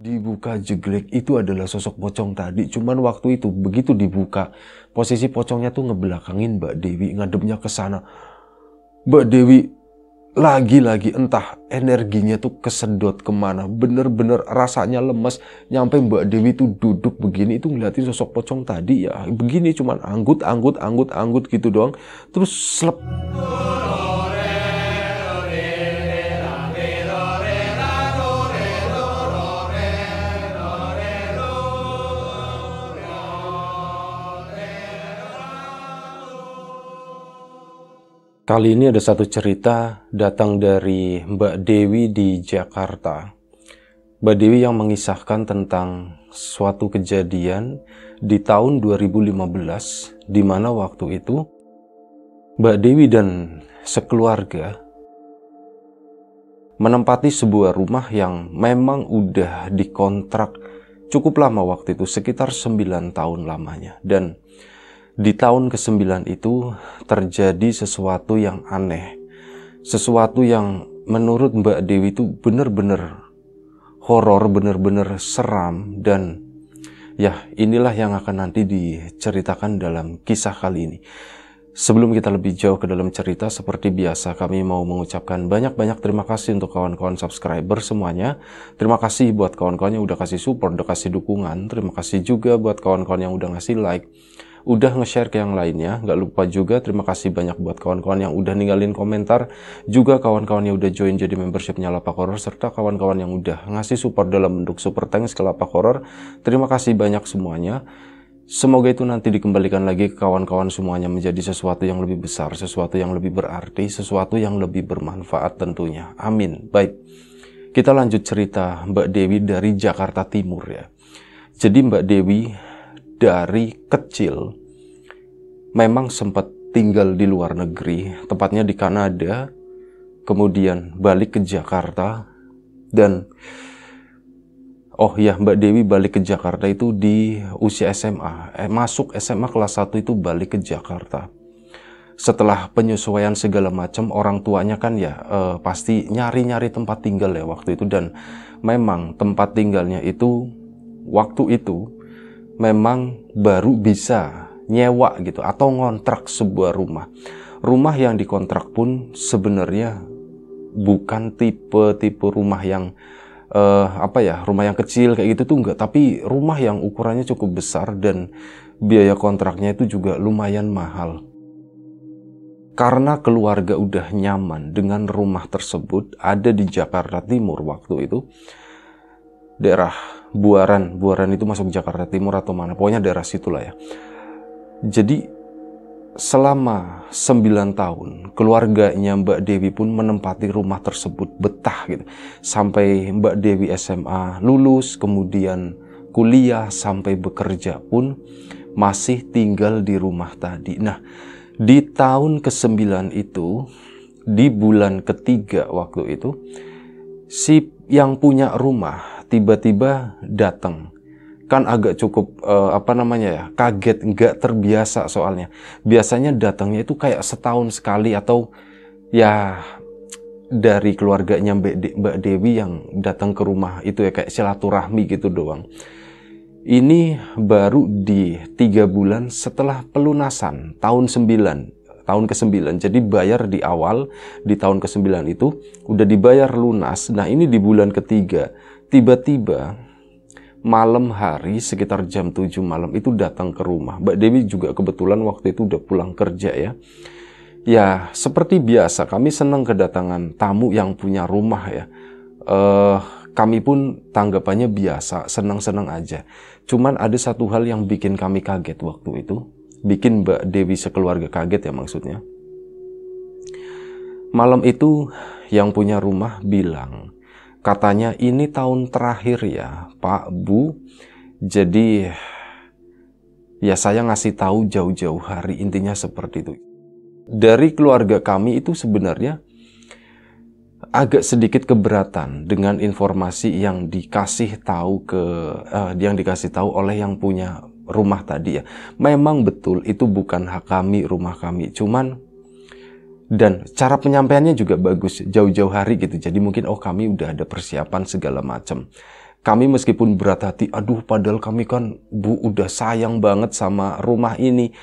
dibuka jeglek itu adalah sosok pocong tadi. Cuman waktu itu begitu dibuka, posisi pocongnya tuh ngebelakangin Mbak Dewi, ngadepnya ke sana. Mbak Dewi lagi-lagi entah energinya tuh kesedot kemana. Bener-bener rasanya lemes. Nyampe Mbak Dewi tuh duduk begini itu ngeliatin sosok pocong tadi ya. Begini cuman anggut, anggut, anggut, anggut gitu doang. Terus Oh. Kali ini ada satu cerita datang dari Mbak Dewi di Jakarta. Mbak Dewi yang mengisahkan tentang suatu kejadian di tahun 2015 di mana waktu itu Mbak Dewi dan sekeluarga menempati sebuah rumah yang memang udah dikontrak cukup lama waktu itu sekitar 9 tahun lamanya dan di tahun ke-9 itu terjadi sesuatu yang aneh. Sesuatu yang menurut Mbak Dewi itu benar-benar horor, benar-benar seram dan ya inilah yang akan nanti diceritakan dalam kisah kali ini. Sebelum kita lebih jauh ke dalam cerita, seperti biasa kami mau mengucapkan banyak-banyak terima kasih untuk kawan-kawan subscriber semuanya. Terima kasih buat kawan-kawan yang udah kasih support, udah kasih dukungan. Terima kasih juga buat kawan-kawan yang udah ngasih like udah nge-share ke yang lainnya. Nggak lupa juga terima kasih banyak buat kawan-kawan yang udah ninggalin komentar, juga kawan-kawan yang udah join jadi membershipnya Lapak Horror, serta kawan-kawan yang udah ngasih support dalam bentuk super thanks ke Lapak Horror. Terima kasih banyak semuanya. Semoga itu nanti dikembalikan lagi ke kawan-kawan semuanya menjadi sesuatu yang lebih besar, sesuatu yang lebih berarti, sesuatu yang lebih bermanfaat tentunya. Amin. Baik. Kita lanjut cerita Mbak Dewi dari Jakarta Timur ya. Jadi Mbak Dewi dari kecil memang sempat tinggal di luar negeri, tepatnya di Kanada, kemudian balik ke Jakarta, dan oh ya Mbak Dewi balik ke Jakarta itu di usia SMA, eh, masuk SMA kelas 1 itu balik ke Jakarta. Setelah penyesuaian segala macam, orang tuanya kan ya eh, pasti nyari-nyari tempat tinggal ya waktu itu dan memang tempat tinggalnya itu waktu itu memang baru bisa nyewa gitu atau ngontrak sebuah rumah. Rumah yang dikontrak pun sebenarnya bukan tipe-tipe rumah yang uh, apa ya rumah yang kecil kayak gitu tuh enggak tapi rumah yang ukurannya cukup besar dan biaya kontraknya itu juga lumayan mahal karena keluarga udah nyaman dengan rumah tersebut ada di Jakarta Timur waktu itu daerah Buaran, Buaran itu masuk Jakarta Timur atau mana, pokoknya daerah situlah ya. Jadi selama 9 tahun keluarganya Mbak Dewi pun menempati rumah tersebut betah gitu. Sampai Mbak Dewi SMA lulus, kemudian kuliah sampai bekerja pun masih tinggal di rumah tadi. Nah, di tahun ke-9 itu di bulan ketiga waktu itu si yang punya rumah tiba-tiba datang kan agak cukup uh, apa namanya ya kaget nggak terbiasa soalnya biasanya datangnya itu kayak setahun sekali atau ya dari keluarganya Mbak, De Mbak Dewi yang datang ke rumah itu ya kayak silaturahmi gitu doang. Ini baru di tiga bulan setelah pelunasan tahun 9 tahun ke-9. Jadi bayar di awal di tahun ke-9 itu udah dibayar lunas. Nah, ini di bulan ketiga tiba-tiba malam hari sekitar jam 7 malam itu datang ke rumah. Mbak Dewi juga kebetulan waktu itu udah pulang kerja ya. Ya, seperti biasa kami senang kedatangan tamu yang punya rumah ya. Uh, kami pun tanggapannya biasa, senang-senang aja. Cuman ada satu hal yang bikin kami kaget waktu itu. Bikin Mbak Dewi sekeluarga kaget ya maksudnya. Malam itu yang punya rumah bilang, Katanya ini tahun terakhir ya, Pak, Bu. Jadi ya saya ngasih tahu jauh-jauh hari intinya seperti itu. Dari keluarga kami itu sebenarnya agak sedikit keberatan dengan informasi yang dikasih tahu ke uh, yang dikasih tahu oleh yang punya rumah tadi ya. Memang betul itu bukan hak kami, rumah kami. Cuman dan cara penyampaiannya juga bagus jauh-jauh hari gitu. Jadi mungkin oh kami udah ada persiapan segala macam. Kami meskipun berat hati, aduh padahal kami kan Bu udah sayang banget sama rumah ini.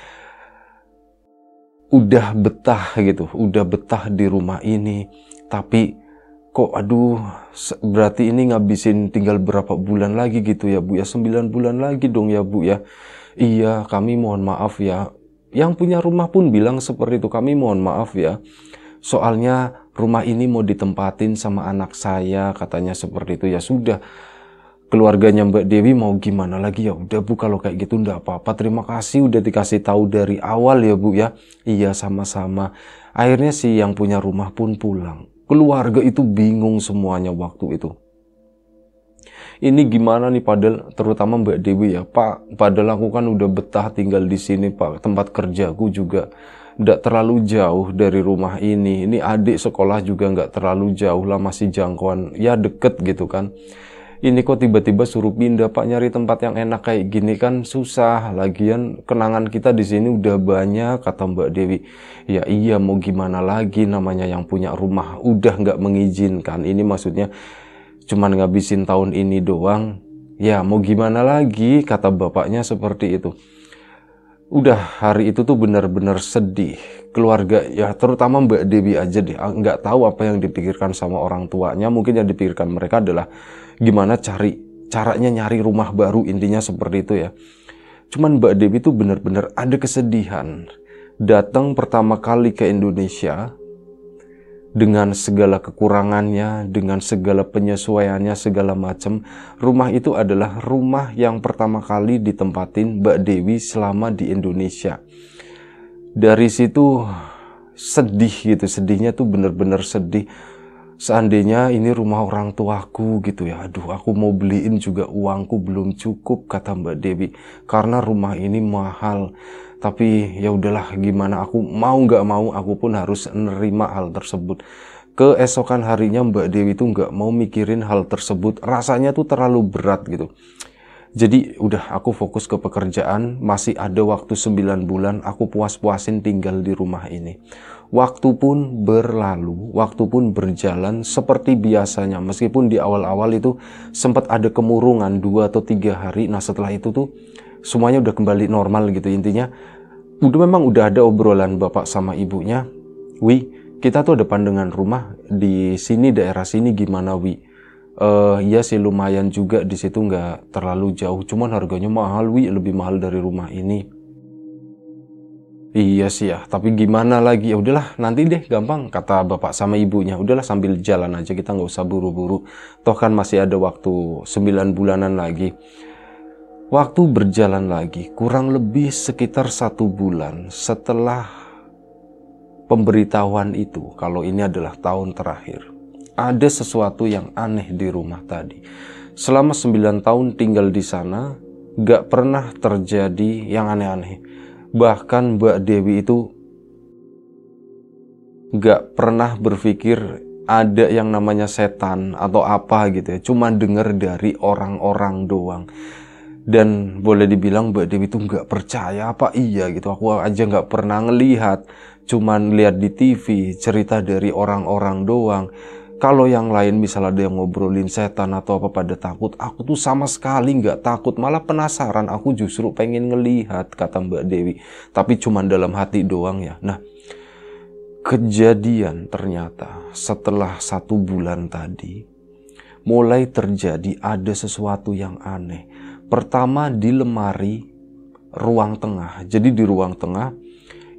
Udah betah gitu, udah betah di rumah ini. Tapi kok aduh berarti ini ngabisin tinggal berapa bulan lagi gitu ya Bu ya sembilan bulan lagi dong ya Bu ya. Iya, kami mohon maaf ya. Yang punya rumah pun bilang seperti itu. Kami mohon maaf ya. Soalnya rumah ini mau ditempatin sama anak saya katanya seperti itu. Ya sudah keluarganya Mbak Dewi mau gimana lagi ya udah Bu kalau kayak gitu ndak apa-apa terima kasih udah dikasih tahu dari awal ya Bu ya iya sama-sama akhirnya sih yang punya rumah pun pulang keluarga itu bingung semuanya waktu itu ini gimana nih padahal terutama Mbak Dewi ya Pak padahal aku kan udah betah tinggal di sini Pak tempat kerjaku juga tidak terlalu jauh dari rumah ini ini adik sekolah juga nggak terlalu jauh lah masih jangkauan ya deket gitu kan ini kok tiba-tiba suruh pindah Pak nyari tempat yang enak kayak gini kan susah lagian kenangan kita di sini udah banyak kata Mbak Dewi ya iya mau gimana lagi namanya yang punya rumah udah nggak mengizinkan ini maksudnya cuman ngabisin tahun ini doang. Ya mau gimana lagi kata bapaknya seperti itu. Udah hari itu tuh benar-benar sedih. Keluarga ya terutama Mbak Debi aja deh ah, nggak tahu apa yang dipikirkan sama orang tuanya. Mungkin yang dipikirkan mereka adalah gimana cari caranya nyari rumah baru intinya seperti itu ya. Cuman Mbak Debi tuh benar-benar ada kesedihan datang pertama kali ke Indonesia, dengan segala kekurangannya, dengan segala penyesuaiannya, segala macam. Rumah itu adalah rumah yang pertama kali ditempatin Mbak Dewi selama di Indonesia. Dari situ sedih gitu, sedihnya tuh bener-bener sedih. Seandainya ini rumah orang tuaku gitu ya, aduh aku mau beliin juga uangku belum cukup kata Mbak Dewi. Karena rumah ini mahal tapi ya udahlah gimana aku mau nggak mau aku pun harus nerima hal tersebut. Keesokan harinya Mbak Dewi tuh nggak mau mikirin hal tersebut. Rasanya tuh terlalu berat gitu. Jadi udah aku fokus ke pekerjaan, masih ada waktu 9 bulan, aku puas-puasin tinggal di rumah ini. Waktu pun berlalu, waktu pun berjalan seperti biasanya. Meskipun di awal-awal itu sempat ada kemurungan dua atau tiga hari, nah setelah itu tuh semuanya udah kembali normal gitu intinya udah memang udah ada obrolan bapak sama ibunya wi kita tuh ada pandangan rumah di sini daerah sini gimana wi uh, ya sih lumayan juga di situ nggak terlalu jauh cuman harganya mahal wi lebih mahal dari rumah ini Iya sih ya, tapi gimana lagi? Ya udahlah, nanti deh gampang kata bapak sama ibunya. Udahlah sambil jalan aja kita nggak usah buru-buru. Toh kan masih ada waktu 9 bulanan lagi. Waktu berjalan lagi kurang lebih sekitar satu bulan setelah pemberitahuan itu kalau ini adalah tahun terakhir. Ada sesuatu yang aneh di rumah tadi. Selama sembilan tahun tinggal di sana, gak pernah terjadi yang aneh-aneh. Bahkan Mbak Dewi itu gak pernah berpikir ada yang namanya setan atau apa gitu ya. Cuma denger dari orang-orang doang dan boleh dibilang Mbak Dewi itu nggak percaya apa iya gitu aku aja nggak pernah ngelihat cuman lihat di TV cerita dari orang-orang doang kalau yang lain misalnya ada yang ngobrolin setan atau apa pada takut aku tuh sama sekali nggak takut malah penasaran aku justru pengen ngelihat kata Mbak Dewi tapi cuman dalam hati doang ya nah kejadian ternyata setelah satu bulan tadi mulai terjadi ada sesuatu yang aneh Pertama di lemari ruang tengah. Jadi di ruang tengah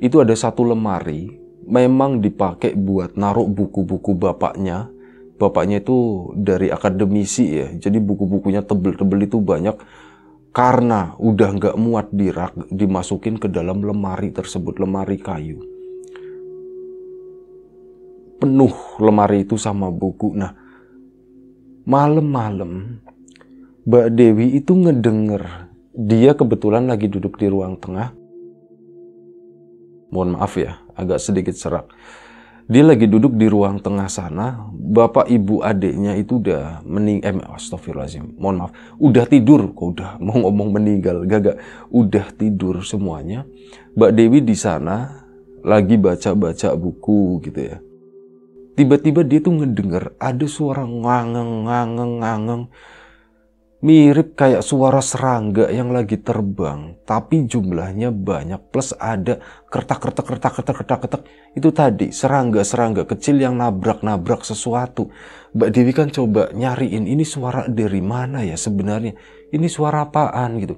itu ada satu lemari memang dipakai buat naruh buku-buku bapaknya. Bapaknya itu dari akademisi ya, jadi buku-bukunya tebel-tebel itu banyak karena udah nggak muat di rak dimasukin ke dalam lemari tersebut lemari kayu penuh lemari itu sama buku nah malam-malam Mbak Dewi itu ngedenger dia kebetulan lagi duduk di ruang tengah. Mohon maaf ya, agak sedikit serak. Dia lagi duduk di ruang tengah sana, bapak ibu adiknya itu udah mening eh astagfirullahaladzim, Mohon maaf, udah tidur kok udah mau ngomong meninggal gagak. Udah tidur semuanya. Mbak Dewi di sana lagi baca-baca buku gitu ya. Tiba-tiba dia tuh ngedenger ada suara ngangeng ngangeng ngangeng. -ngang mirip kayak suara serangga yang lagi terbang, tapi jumlahnya banyak plus ada kertak kertak kertak kertak kertak kertak itu tadi serangga serangga kecil yang nabrak nabrak sesuatu. Mbak Dewi kan coba nyariin ini suara dari mana ya sebenarnya, ini suara apaan gitu.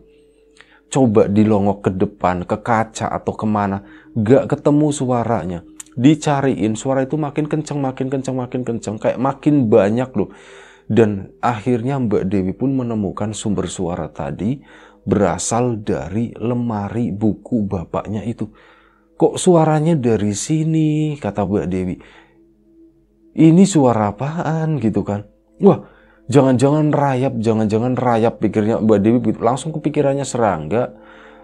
Coba dilongok ke depan, ke kaca atau kemana, gak ketemu suaranya. Dicariin suara itu makin kenceng, makin kenceng, makin kenceng, kayak makin banyak loh dan akhirnya Mbak Dewi pun menemukan sumber suara tadi berasal dari lemari buku bapaknya itu. Kok suaranya dari sini? Kata Mbak Dewi. Ini suara apaan gitu kan? Wah, jangan-jangan rayap, jangan-jangan rayap pikirnya Mbak Dewi langsung kepikirannya serangga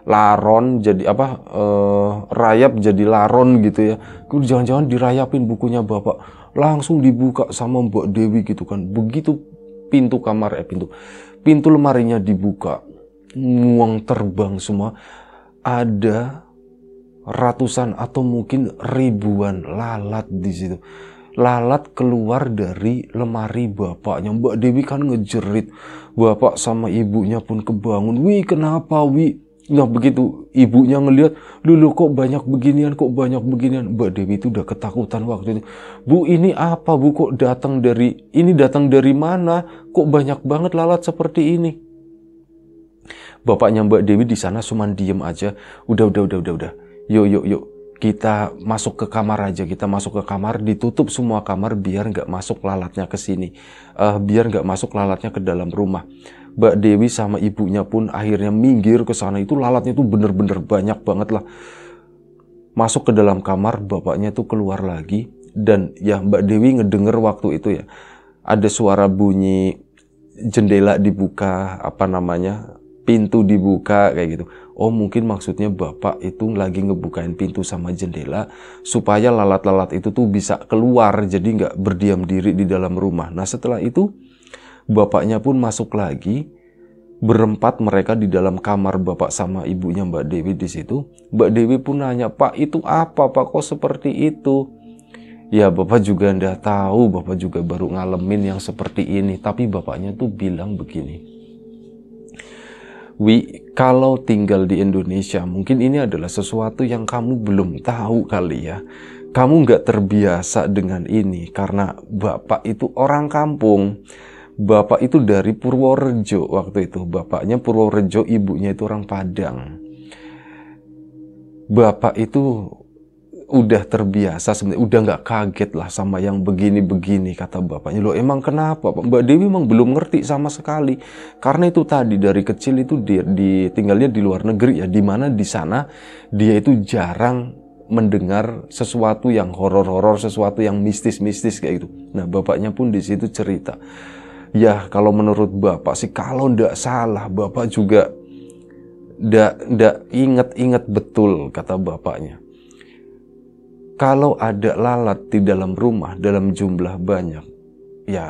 laron jadi apa uh, rayap jadi laron gitu ya. Jangan-jangan dirayapin bukunya bapak langsung dibuka sama Mbak Dewi gitu kan begitu pintu kamar eh pintu pintu lemarinya dibuka muang terbang semua ada ratusan atau mungkin ribuan lalat di situ lalat keluar dari lemari bapaknya Mbak Dewi kan ngejerit bapak sama ibunya pun kebangun wi kenapa wi Nah begitu ibunya ngelihat, lulu kok banyak beginian, kok banyak beginian. Mbak Dewi itu udah ketakutan waktu itu. Bu ini apa bu kok datang dari, ini datang dari mana? Kok banyak banget lalat seperti ini? Bapaknya Mbak Dewi di sana cuma diem aja. Udah, udah, udah, udah, udah. Yuk, yuk, yuk. Kita masuk ke kamar aja. Kita masuk ke kamar, ditutup semua kamar biar nggak masuk lalatnya ke sini. Uh, biar nggak masuk lalatnya ke dalam rumah. Mbak Dewi sama ibunya pun akhirnya minggir ke sana itu lalatnya tuh bener-bener banyak banget lah masuk ke dalam kamar bapaknya tuh keluar lagi dan ya Mbak Dewi ngedenger waktu itu ya ada suara bunyi jendela dibuka apa namanya pintu dibuka kayak gitu oh mungkin maksudnya bapak itu lagi ngebukain pintu sama jendela supaya lalat-lalat itu tuh bisa keluar jadi nggak berdiam diri di dalam rumah nah setelah itu Bapaknya pun masuk lagi. Berempat mereka di dalam kamar bapak sama ibunya Mbak Dewi di situ. Mbak Dewi pun nanya, Pak itu apa? Pak kok seperti itu? Ya bapak juga ndak tahu, bapak juga baru ngalamin yang seperti ini. Tapi bapaknya tuh bilang begini. Wi, kalau tinggal di Indonesia, mungkin ini adalah sesuatu yang kamu belum tahu kali ya. Kamu nggak terbiasa dengan ini karena bapak itu orang kampung bapak itu dari Purworejo waktu itu. Bapaknya Purworejo, ibunya itu orang Padang. Bapak itu udah terbiasa sebenarnya udah nggak kaget lah sama yang begini-begini kata bapaknya lo emang kenapa Pak? Mbak Dewi emang belum ngerti sama sekali karena itu tadi dari kecil itu dia di, di luar negeri ya di mana di sana dia itu jarang mendengar sesuatu yang horor-horor sesuatu yang mistis-mistis kayak gitu nah bapaknya pun di situ cerita Ya kalau menurut Bapak sih kalau ndak salah Bapak juga ndak ndak ingat inget betul kata bapaknya. Kalau ada lalat di dalam rumah dalam jumlah banyak, ya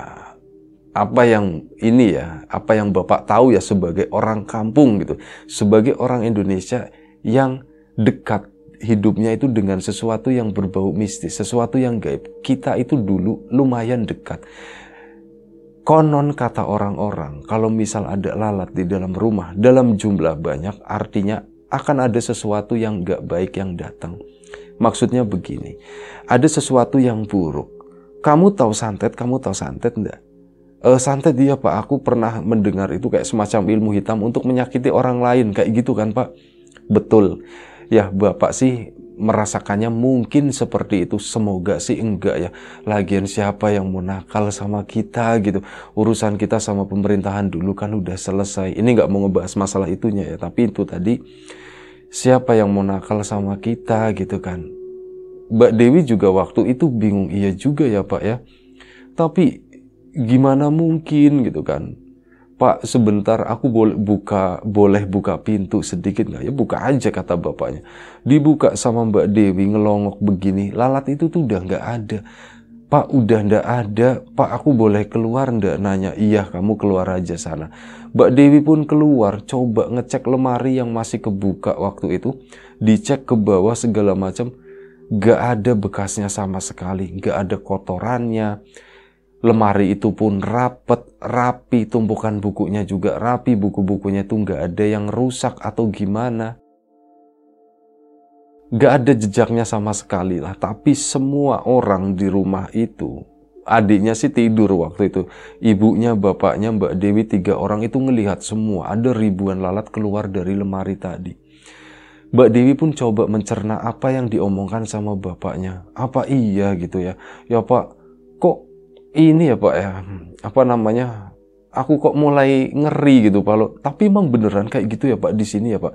apa yang ini ya, apa yang Bapak tahu ya sebagai orang kampung gitu, sebagai orang Indonesia yang dekat hidupnya itu dengan sesuatu yang berbau mistis, sesuatu yang gaib. Kita itu dulu lumayan dekat. Konon kata orang-orang, kalau misal ada lalat di dalam rumah dalam jumlah banyak, artinya akan ada sesuatu yang gak baik yang datang. Maksudnya begini, ada sesuatu yang buruk. Kamu tahu santet, kamu tahu santet enggak? E, santet dia pak, aku pernah mendengar itu kayak semacam ilmu hitam untuk menyakiti orang lain, kayak gitu kan pak? Betul ya Bapak sih merasakannya mungkin seperti itu semoga sih enggak ya lagian siapa yang mau nakal sama kita gitu urusan kita sama pemerintahan dulu kan udah selesai ini nggak mau ngebahas masalah itunya ya tapi itu tadi siapa yang mau nakal sama kita gitu kan Mbak Dewi juga waktu itu bingung iya juga ya Pak ya tapi gimana mungkin gitu kan Pak sebentar aku boleh buka boleh buka pintu sedikit nggak ya buka aja kata bapaknya dibuka sama Mbak Dewi ngelongok begini lalat itu tuh udah nggak ada Pak udah ndak ada Pak aku boleh keluar ndak nanya iya kamu keluar aja sana Mbak Dewi pun keluar coba ngecek lemari yang masih kebuka waktu itu dicek ke bawah segala macam nggak ada bekasnya sama sekali nggak ada kotorannya Lemari itu pun rapet, rapi, tumpukan bukunya juga rapi, buku-bukunya tuh nggak ada yang rusak atau gimana. Nggak ada jejaknya sama sekali lah, tapi semua orang di rumah itu, adiknya sih tidur waktu itu, ibunya, bapaknya, Mbak Dewi, tiga orang itu ngelihat semua, ada ribuan lalat keluar dari lemari tadi. Mbak Dewi pun coba mencerna apa yang diomongkan sama bapaknya. Apa iya gitu ya? Ya pak, ini ya Pak ya, apa namanya? Aku kok mulai ngeri gitu Pak. Tapi emang beneran kayak gitu ya Pak di sini ya Pak.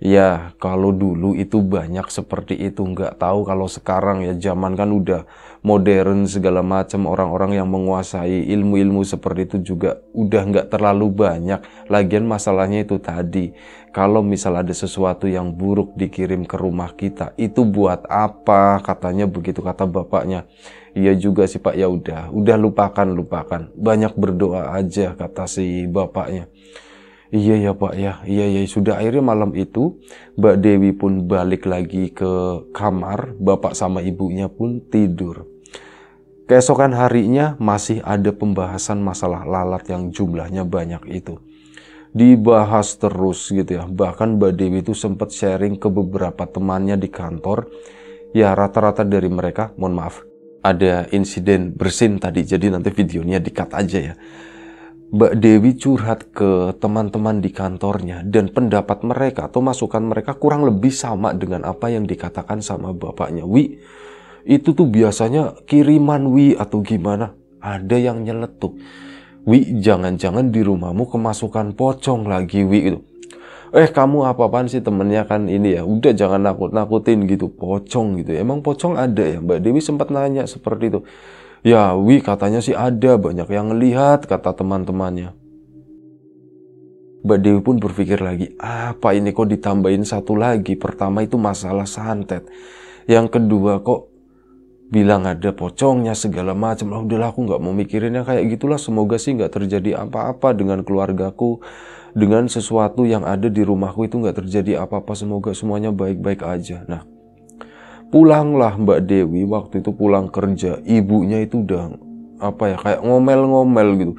Ya kalau dulu itu banyak seperti itu nggak tahu kalau sekarang ya zaman kan udah modern segala macam orang-orang yang menguasai ilmu-ilmu seperti itu juga udah nggak terlalu banyak. Lagian masalahnya itu tadi kalau misal ada sesuatu yang buruk dikirim ke rumah kita itu buat apa katanya begitu kata bapaknya Iya juga sih Pak, ya udah, udah lupakan, lupakan. Banyak berdoa aja kata si bapaknya. Iya ya Pak ya, iya ya sudah akhirnya malam itu Mbak Dewi pun balik lagi ke kamar, bapak sama ibunya pun tidur. Keesokan harinya masih ada pembahasan masalah lalat yang jumlahnya banyak itu. Dibahas terus gitu ya. Bahkan Mbak Dewi itu sempat sharing ke beberapa temannya di kantor. Ya rata-rata dari mereka, mohon maaf, ada insiden bersin tadi, jadi nanti videonya dikat aja ya. Mbak Dewi curhat ke teman-teman di kantornya dan pendapat mereka atau masukan mereka kurang lebih sama dengan apa yang dikatakan sama bapaknya. Wi, itu tuh biasanya kiriman Wi atau gimana? Ada yang nyeletuk. Wi, jangan-jangan di rumahmu kemasukan pocong lagi Wi itu eh kamu apa-apaan sih temennya kan ini ya udah jangan nakut-nakutin gitu pocong gitu ya. emang pocong ada ya Mbak Dewi sempat nanya seperti itu ya Wi katanya sih ada banyak yang lihat, kata teman-temannya Mbak Dewi pun berpikir lagi apa ini kok ditambahin satu lagi pertama itu masalah santet yang kedua kok bilang ada pocongnya segala macam lah udahlah aku nggak mau mikirin kayak gitulah semoga sih nggak terjadi apa-apa dengan keluargaku dengan sesuatu yang ada di rumahku itu nggak terjadi apa-apa semoga semuanya baik-baik aja nah pulanglah Mbak Dewi waktu itu pulang kerja ibunya itu udah apa ya kayak ngomel-ngomel gitu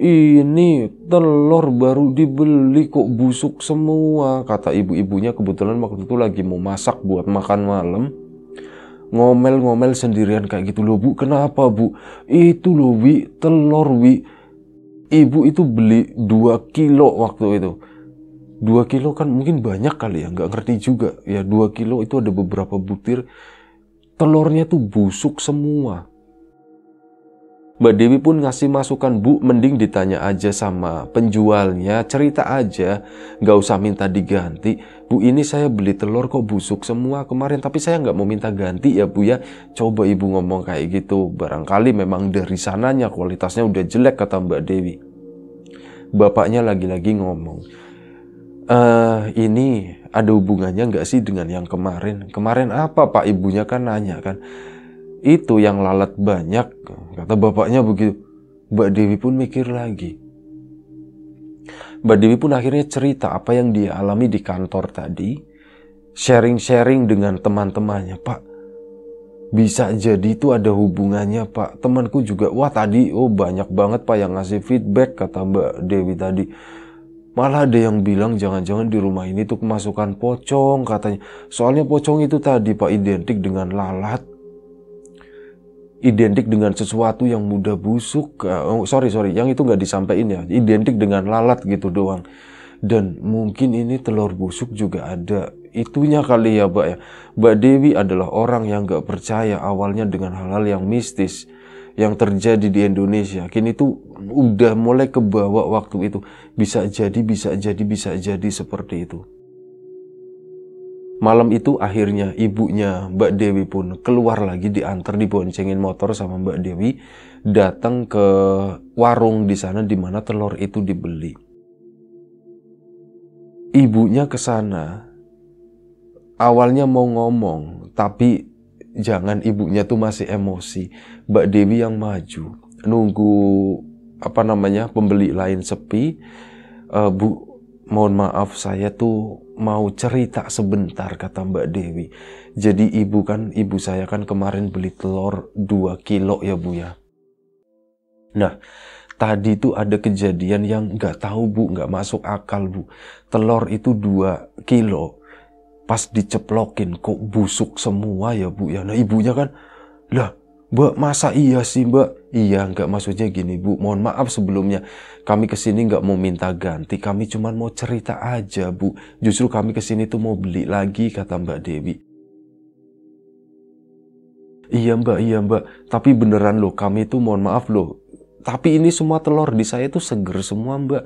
ini telur baru dibeli kok busuk semua kata ibu-ibunya kebetulan waktu itu lagi mau masak buat makan malam ngomel-ngomel sendirian kayak gitu loh bu kenapa bu itu loh wi telur wi ibu itu beli 2 kilo waktu itu 2 kilo kan mungkin banyak kali ya nggak ngerti juga ya 2 kilo itu ada beberapa butir telurnya tuh busuk semua Mbak Dewi pun ngasih masukan Bu mending ditanya aja sama penjualnya cerita aja nggak usah minta diganti Bu ini saya beli telur kok busuk semua kemarin tapi saya nggak mau minta ganti ya Bu ya coba Ibu ngomong kayak gitu barangkali memang dari sananya kualitasnya udah jelek kata Mbak Dewi bapaknya lagi-lagi ngomong eh ini ada hubungannya nggak sih dengan yang kemarin kemarin apa Pak ibunya kan nanya kan itu yang lalat banyak kata bapaknya begitu Mbak Dewi pun mikir lagi Mbak Dewi pun akhirnya cerita apa yang dia alami di kantor tadi sharing-sharing dengan teman-temannya Pak bisa jadi itu ada hubungannya Pak temanku juga wah tadi oh banyak banget Pak yang ngasih feedback kata Mbak Dewi tadi Malah ada yang bilang jangan-jangan di rumah ini tuh kemasukan pocong katanya. Soalnya pocong itu tadi Pak identik dengan lalat identik dengan sesuatu yang mudah busuk. Eh, oh, sorry, sorry, yang itu nggak disampaikan ya. Identik dengan lalat gitu doang. Dan mungkin ini telur busuk juga ada. Itunya kali ya, Mbak ya. Mbak Dewi adalah orang yang nggak percaya awalnya dengan hal-hal yang mistis yang terjadi di Indonesia. Kini tuh udah mulai kebawa waktu itu. Bisa jadi, bisa jadi, bisa jadi seperti itu. Malam itu akhirnya ibunya Mbak Dewi pun keluar lagi diantar diboncengin motor sama Mbak Dewi datang ke warung di sana di mana telur itu dibeli. Ibunya ke sana awalnya mau ngomong tapi jangan ibunya tuh masih emosi. Mbak Dewi yang maju nunggu apa namanya pembeli lain sepi. E, bu, mohon maaf saya tuh mau cerita sebentar kata Mbak Dewi. Jadi ibu kan, ibu saya kan kemarin beli telur 2 kilo ya Bu ya. Nah, tadi tuh ada kejadian yang nggak tahu Bu, nggak masuk akal Bu. Telur itu 2 kilo, pas diceplokin kok busuk semua ya Bu ya. Nah ibunya kan, lah Mbak, masa iya sih mbak? Iya, enggak maksudnya gini bu. Mohon maaf sebelumnya. Kami kesini enggak mau minta ganti. Kami cuma mau cerita aja bu. Justru kami kesini tuh mau beli lagi, kata mbak Dewi. Iya mbak, iya mbak. Tapi beneran loh, kami tuh mohon maaf loh. Tapi ini semua telur di saya tuh seger semua mbak.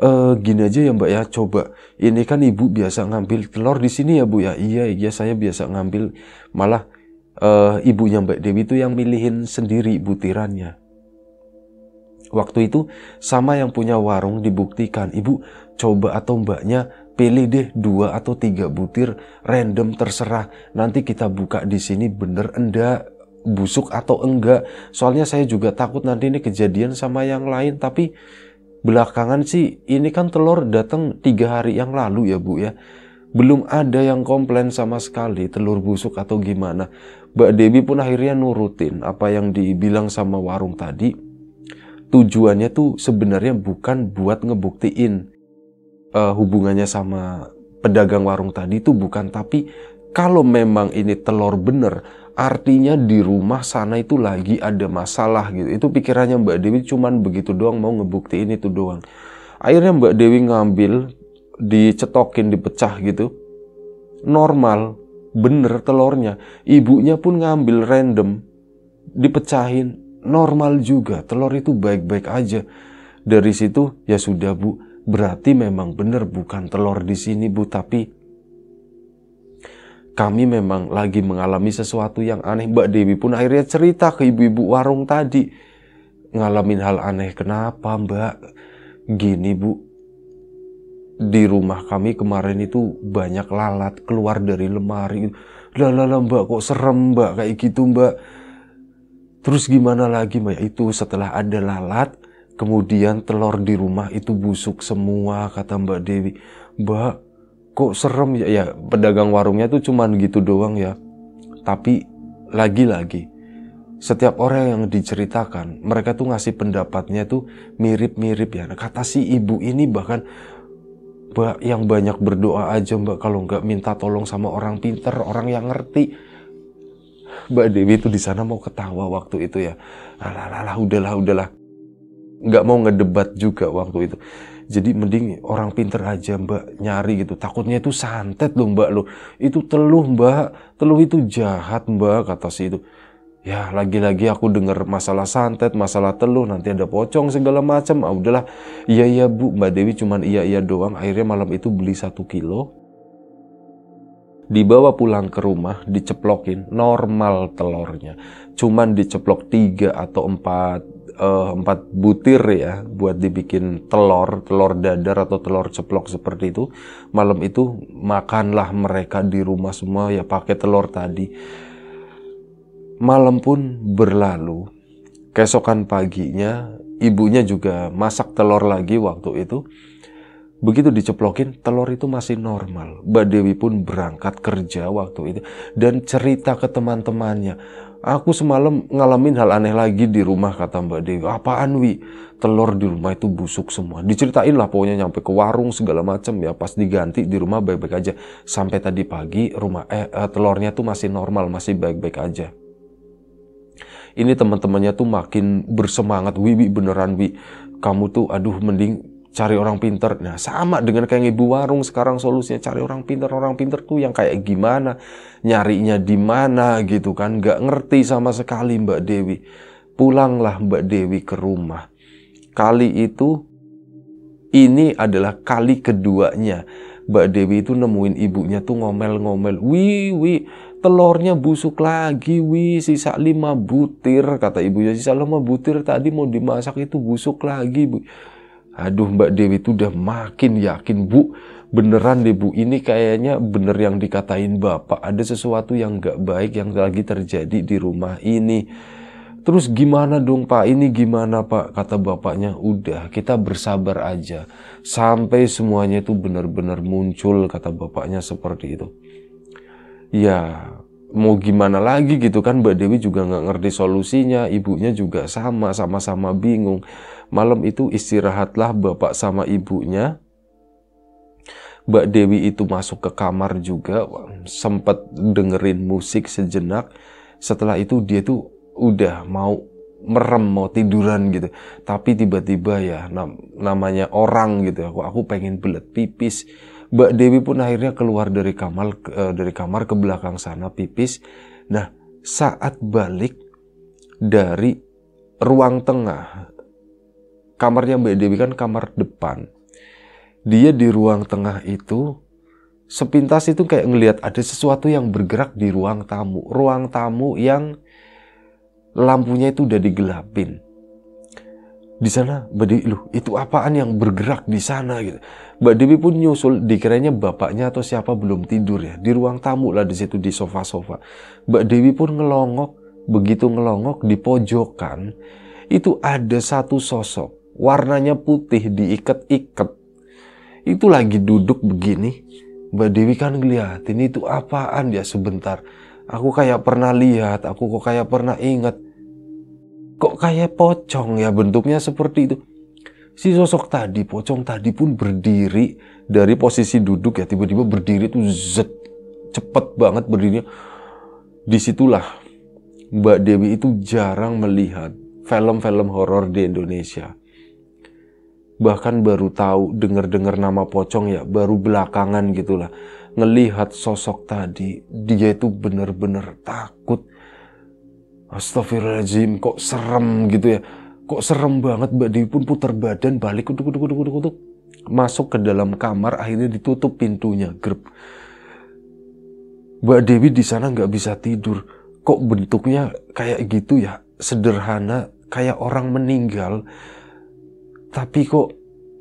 E, gini aja ya mbak ya, coba. Ini kan ibu biasa ngambil telur di sini ya bu ya. Iya, iya saya biasa ngambil. Malah uh, ibunya Mbak Dewi itu yang milihin sendiri butirannya. Waktu itu sama yang punya warung dibuktikan, ibu coba atau mbaknya pilih deh dua atau tiga butir random terserah. Nanti kita buka di sini bener enggak busuk atau enggak. Soalnya saya juga takut nanti ini kejadian sama yang lain. Tapi belakangan sih ini kan telur datang tiga hari yang lalu ya bu ya belum ada yang komplain sama sekali telur busuk atau gimana. Mbak Debi pun akhirnya nurutin apa yang dibilang sama warung tadi. Tujuannya tuh sebenarnya bukan buat ngebuktiin uh, hubungannya sama pedagang warung tadi tuh bukan, tapi kalau memang ini telur bener, artinya di rumah sana itu lagi ada masalah gitu. Itu pikirannya Mbak Dewi cuman begitu doang mau ngebuktiin itu doang. Akhirnya Mbak Dewi ngambil, dicetokin, dipecah gitu. Normal, bener telurnya. Ibunya pun ngambil random, dipecahin, normal juga. Telur itu baik-baik aja. Dari situ, ya sudah bu, berarti memang bener bukan telur di sini bu, tapi kami memang lagi mengalami sesuatu yang aneh. Mbak Dewi pun akhirnya cerita ke ibu-ibu warung tadi. Ngalamin hal aneh, kenapa mbak? Gini bu, di rumah kami kemarin itu banyak lalat keluar dari lemari. Lah lah mbak kok serem mbak kayak gitu mbak. Terus gimana lagi mbak? Itu setelah ada lalat, kemudian telur di rumah itu busuk semua kata mbak Dewi. Mbak kok serem ya? Ya pedagang warungnya tuh cuman gitu doang ya. Tapi lagi-lagi setiap orang yang diceritakan mereka tuh ngasih pendapatnya tuh mirip-mirip ya. Nah, kata si ibu ini bahkan Mbak yang banyak berdoa aja mbak kalau nggak minta tolong sama orang pinter, orang yang ngerti. Mbak Dewi itu di sana mau ketawa waktu itu ya. lah lah lah udahlah, udahlah. Nggak mau ngedebat juga waktu itu. Jadi mending orang pinter aja mbak nyari gitu. Takutnya itu santet loh mbak lo. Itu teluh mbak. Teluh itu jahat mbak kata si itu ya lagi-lagi aku dengar masalah santet, masalah teluh, nanti ada pocong segala macam. Ah udahlah, iya iya bu, Mbak Dewi cuman iya iya doang. Akhirnya malam itu beli satu kilo, dibawa pulang ke rumah, diceplokin normal telurnya, cuman diceplok tiga atau empat uh, empat butir ya buat dibikin telur, telur dadar atau telur ceplok seperti itu. Malam itu makanlah mereka di rumah semua ya pakai telur tadi Malam pun berlalu. Keesokan paginya, ibunya juga masak telur lagi waktu itu. Begitu diceplokin, telur itu masih normal. Mbak Dewi pun berangkat kerja waktu itu dan cerita ke teman-temannya. Aku semalam ngalamin hal aneh lagi di rumah kata Mbak Dewi. Apaan Wi? Telur di rumah itu busuk semua. Diceritain lah pokoknya nyampe ke warung segala macam ya. Pas diganti di rumah baik-baik aja. Sampai tadi pagi rumah eh, eh telurnya tuh masih normal, masih baik-baik aja ini teman-temannya tuh makin bersemangat Wiwi beneran wi kamu tuh aduh mending cari orang pinter nah sama dengan kayak ibu warung sekarang solusinya cari orang pinter orang pinter tuh yang kayak gimana nyarinya di mana gitu kan nggak ngerti sama sekali Mbak Dewi pulanglah Mbak Dewi ke rumah kali itu ini adalah kali keduanya Mbak Dewi itu nemuin ibunya tuh ngomel-ngomel, wi wi telurnya busuk lagi wi sisa lima butir kata ibunya sisa lima butir tadi mau dimasak itu busuk lagi bu aduh mbak Dewi itu udah makin yakin bu beneran deh bu ini kayaknya bener yang dikatain bapak ada sesuatu yang gak baik yang lagi terjadi di rumah ini Terus gimana dong pak ini gimana pak kata bapaknya udah kita bersabar aja sampai semuanya itu benar-benar muncul kata bapaknya seperti itu ya mau gimana lagi gitu kan Mbak Dewi juga nggak ngerti solusinya ibunya juga sama sama-sama bingung malam itu istirahatlah bapak sama ibunya Mbak Dewi itu masuk ke kamar juga sempat dengerin musik sejenak setelah itu dia tuh udah mau merem mau tiduran gitu tapi tiba-tiba ya namanya orang gitu aku aku pengen belet pipis Mbak Dewi pun akhirnya keluar dari kamar eh, dari kamar ke belakang sana pipis. Nah, saat balik dari ruang tengah kamarnya Mbak Dewi kan kamar depan. Dia di ruang tengah itu sepintas itu kayak ngelihat ada sesuatu yang bergerak di ruang tamu. Ruang tamu yang lampunya itu udah digelapin di sana Mbak lu itu apaan yang bergerak di sana gitu Mbak Dewi pun nyusul dikiranya bapaknya atau siapa belum tidur ya di ruang tamu lah di situ di sofa-sofa Mbak Dewi pun ngelongok begitu ngelongok di pojokan itu ada satu sosok warnanya putih diikat-ikat itu lagi duduk begini Mbak Dewi kan ngeliatin itu apaan ya sebentar aku kayak pernah lihat aku kok kayak pernah ingat Kok kayak pocong ya bentuknya seperti itu. Si sosok tadi, pocong tadi pun berdiri dari posisi duduk ya tiba-tiba berdiri tuh zet cepet banget berdirinya. Disitulah Mbak Dewi itu jarang melihat film-film horor di Indonesia. Bahkan baru tahu dengar-dengar nama pocong ya baru belakangan gitulah ngelihat sosok tadi dia itu bener-bener takut Astagfirullahaladzim, kok serem gitu ya. Kok serem banget Mbak Dewi pun putar badan balik kutuk kutuk kutuk kutuk kutuk. Masuk ke dalam kamar akhirnya ditutup pintunya gerb. Mbak Dewi di sana nggak bisa tidur. Kok bentuknya kayak gitu ya, sederhana kayak orang meninggal. Tapi kok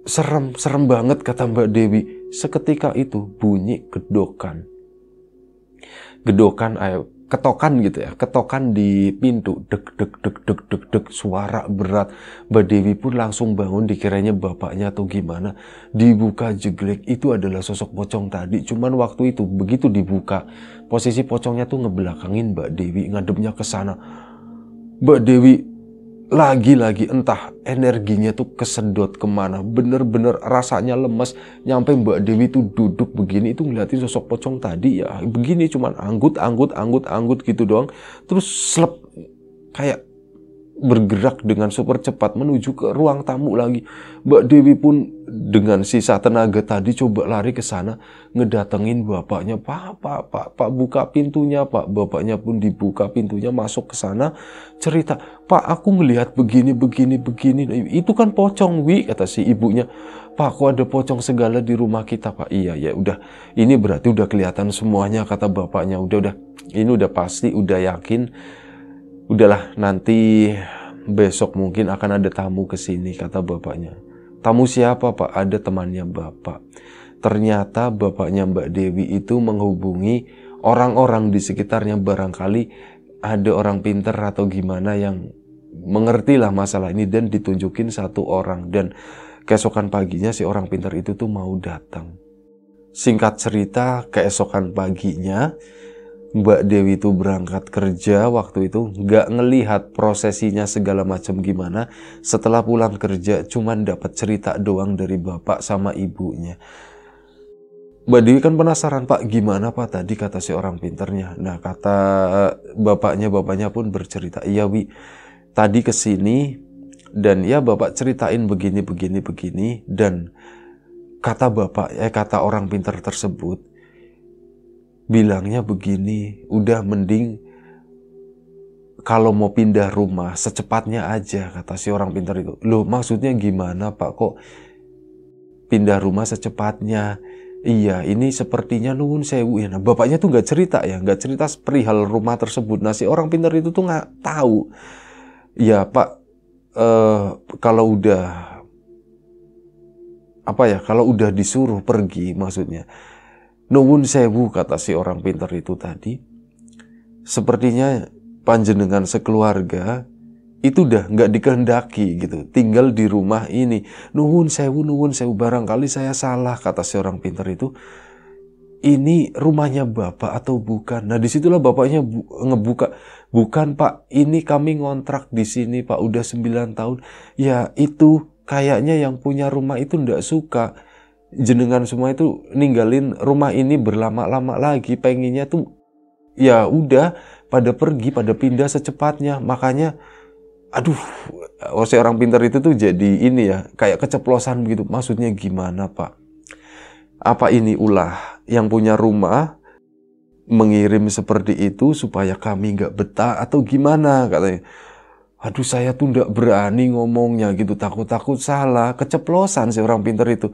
serem serem banget kata Mbak Dewi. Seketika itu bunyi gedokan. Gedokan ayo ketokan gitu ya ketokan di pintu deg deg deg deg deg deg suara berat Mbak Dewi pun langsung bangun dikiranya bapaknya atau gimana dibuka jeglek itu adalah sosok pocong tadi cuman waktu itu begitu dibuka posisi pocongnya tuh ngebelakangin Mbak Dewi ngadepnya ke sana Mbak Dewi lagi-lagi entah energinya tuh kesedot kemana bener-bener rasanya lemes nyampe Mbak Dewi tuh duduk begini itu ngeliatin sosok pocong tadi ya begini cuman anggut anggut anggut anggut gitu doang terus slep kayak bergerak dengan super cepat menuju ke ruang tamu lagi. Mbak Dewi pun dengan sisa tenaga tadi coba lari ke sana ngedatengin bapaknya. Pak, pak, pak, pak buka pintunya pak. Bapaknya pun dibuka pintunya masuk ke sana cerita. Pak aku melihat begini, begini, begini. Itu kan pocong wi kata si ibunya. Pak kok ada pocong segala di rumah kita pak. Iya ya udah ini berarti udah kelihatan semuanya kata bapaknya. Udah udah ini udah pasti udah yakin udahlah nanti besok mungkin akan ada tamu ke sini kata bapaknya tamu siapa pak ada temannya bapak ternyata bapaknya Mbak Dewi itu menghubungi orang-orang di sekitarnya barangkali ada orang pinter atau gimana yang mengertilah masalah ini dan ditunjukin satu orang dan keesokan paginya si orang pinter itu tuh mau datang singkat cerita keesokan paginya Mbak Dewi itu berangkat kerja waktu itu nggak ngelihat prosesinya segala macam gimana setelah pulang kerja cuman dapat cerita doang dari bapak sama ibunya Mbak Dewi kan penasaran Pak gimana Pak tadi kata si orang pinternya nah kata eh, bapaknya bapaknya pun bercerita iya Wi tadi kesini dan ya bapak ceritain begini begini begini dan kata bapak eh kata orang pinter tersebut bilangnya begini, udah mending kalau mau pindah rumah secepatnya aja kata si orang pintar itu. Loh maksudnya gimana Pak kok pindah rumah secepatnya? Iya ini sepertinya nuwun sewu ya. Nah, bapaknya tuh nggak cerita ya, nggak cerita perihal rumah tersebut. Nah si orang pintar itu tuh nggak tahu. Ya Pak eh, kalau udah apa ya kalau udah disuruh pergi maksudnya Nuwun sewu kata si orang pintar itu tadi. Sepertinya panjenengan sekeluarga itu dah nggak dikehendaki gitu tinggal di rumah ini nuhun sewu nuhun sewu barangkali saya salah kata si orang pintar itu ini rumahnya bapak atau bukan nah disitulah bapaknya bu ngebuka bukan pak ini kami ngontrak di sini pak udah 9 tahun ya itu kayaknya yang punya rumah itu ndak suka jenengan semua itu ninggalin rumah ini berlama-lama lagi pengennya tuh ya udah pada pergi pada pindah secepatnya makanya aduh oh, saya orang pintar itu tuh jadi ini ya kayak keceplosan begitu maksudnya gimana pak apa ini ulah yang punya rumah mengirim seperti itu supaya kami nggak betah atau gimana katanya aduh saya tuh nggak berani ngomongnya gitu takut-takut salah keceplosan si orang pintar itu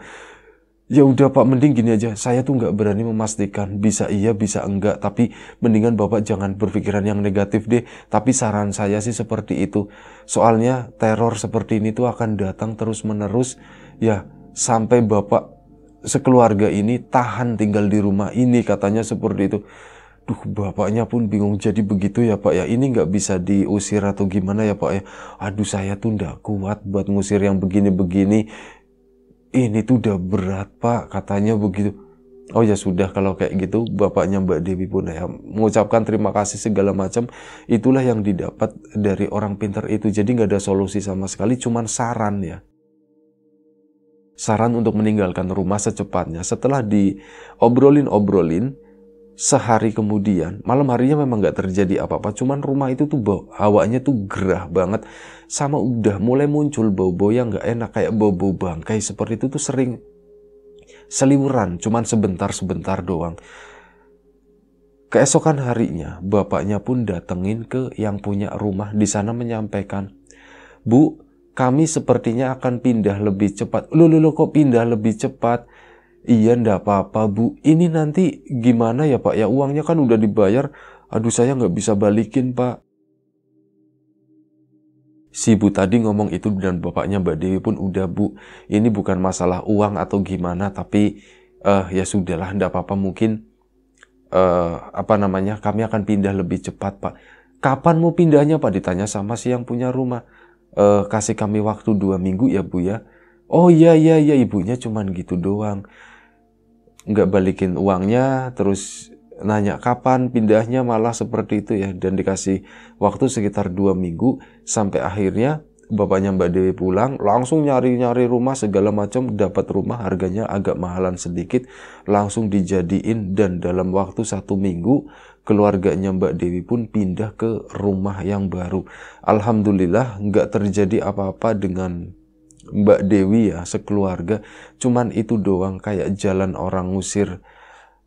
ya udah Pak mending gini aja saya tuh nggak berani memastikan bisa iya bisa enggak tapi mendingan Bapak jangan berpikiran yang negatif deh tapi saran saya sih seperti itu soalnya teror seperti ini tuh akan datang terus menerus ya sampai Bapak sekeluarga ini tahan tinggal di rumah ini katanya seperti itu Duh, bapaknya pun bingung jadi begitu ya pak ya. Ini nggak bisa diusir atau gimana ya pak ya. Aduh, saya tuh nggak kuat buat ngusir yang begini-begini ini tuh udah berat pak katanya begitu oh ya sudah kalau kayak gitu bapaknya Mbak Dewi pun ya mengucapkan terima kasih segala macam itulah yang didapat dari orang pinter itu jadi nggak ada solusi sama sekali cuman saran ya saran untuk meninggalkan rumah secepatnya setelah diobrolin-obrolin sehari kemudian malam harinya memang nggak terjadi apa-apa cuman rumah itu tuh bau hawanya tuh gerah banget sama udah mulai muncul bau-bau yang nggak enak kayak bau-bau bangkai seperti itu tuh sering seliwuran cuman sebentar-sebentar doang Keesokan harinya, bapaknya pun datengin ke yang punya rumah di sana menyampaikan, "Bu, kami sepertinya akan pindah lebih cepat." lo lo kok pindah lebih cepat?" Iya ndak apa-apa bu, ini nanti gimana ya pak ya uangnya kan udah dibayar, aduh saya nggak bisa balikin pak. Si Bu tadi ngomong itu dan bapaknya Mbak Dewi pun udah Bu, ini bukan masalah uang atau gimana, tapi uh, ya sudahlah, ndak apa-apa mungkin uh, apa namanya kami akan pindah lebih cepat Pak. Kapan mau pindahnya Pak? Ditanya sama si yang punya rumah. Uh, kasih kami waktu dua minggu ya Bu ya oh iya iya iya ibunya cuman gitu doang nggak balikin uangnya terus nanya kapan pindahnya malah seperti itu ya dan dikasih waktu sekitar dua minggu sampai akhirnya bapaknya Mbak Dewi pulang langsung nyari-nyari rumah segala macam dapat rumah harganya agak mahalan sedikit langsung dijadiin dan dalam waktu satu minggu keluarganya Mbak Dewi pun pindah ke rumah yang baru Alhamdulillah nggak terjadi apa-apa dengan Mbak Dewi ya sekeluarga cuman itu doang kayak jalan orang ngusir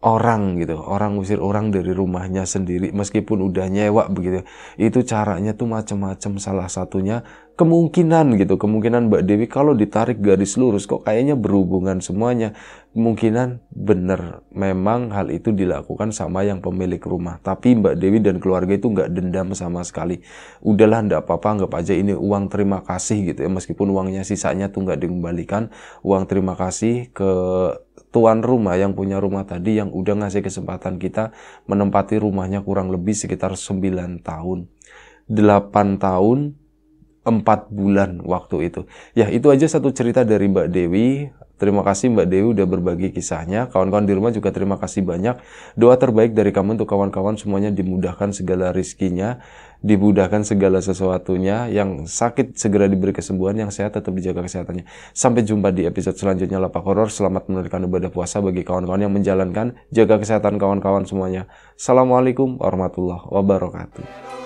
orang gitu orang usir orang dari rumahnya sendiri meskipun udah nyewa begitu itu caranya tuh macam-macam salah satunya kemungkinan gitu kemungkinan Mbak Dewi kalau ditarik garis lurus kok kayaknya berhubungan semuanya kemungkinan bener memang hal itu dilakukan sama yang pemilik rumah tapi Mbak Dewi dan keluarga itu nggak dendam sama sekali udahlah ndak apa-apa anggap aja ini uang terima kasih gitu ya meskipun uangnya sisanya tuh nggak dikembalikan uang terima kasih ke tuan rumah yang punya rumah tadi yang udah ngasih kesempatan kita menempati rumahnya kurang lebih sekitar 9 tahun. 8 tahun 4 bulan waktu itu. Ya, itu aja satu cerita dari Mbak Dewi. Terima kasih Mbak Dewi udah berbagi kisahnya. Kawan-kawan di rumah juga terima kasih banyak. Doa terbaik dari kamu untuk kawan-kawan semuanya dimudahkan segala rizkinya dibudahkan segala sesuatunya, yang sakit segera diberi kesembuhan, yang sehat tetap dijaga kesehatannya. Sampai jumpa di episode selanjutnya Lapak Horor. Selamat menunaikan ibadah puasa bagi kawan-kawan yang menjalankan. Jaga kesehatan kawan-kawan semuanya. Assalamualaikum warahmatullahi wabarakatuh.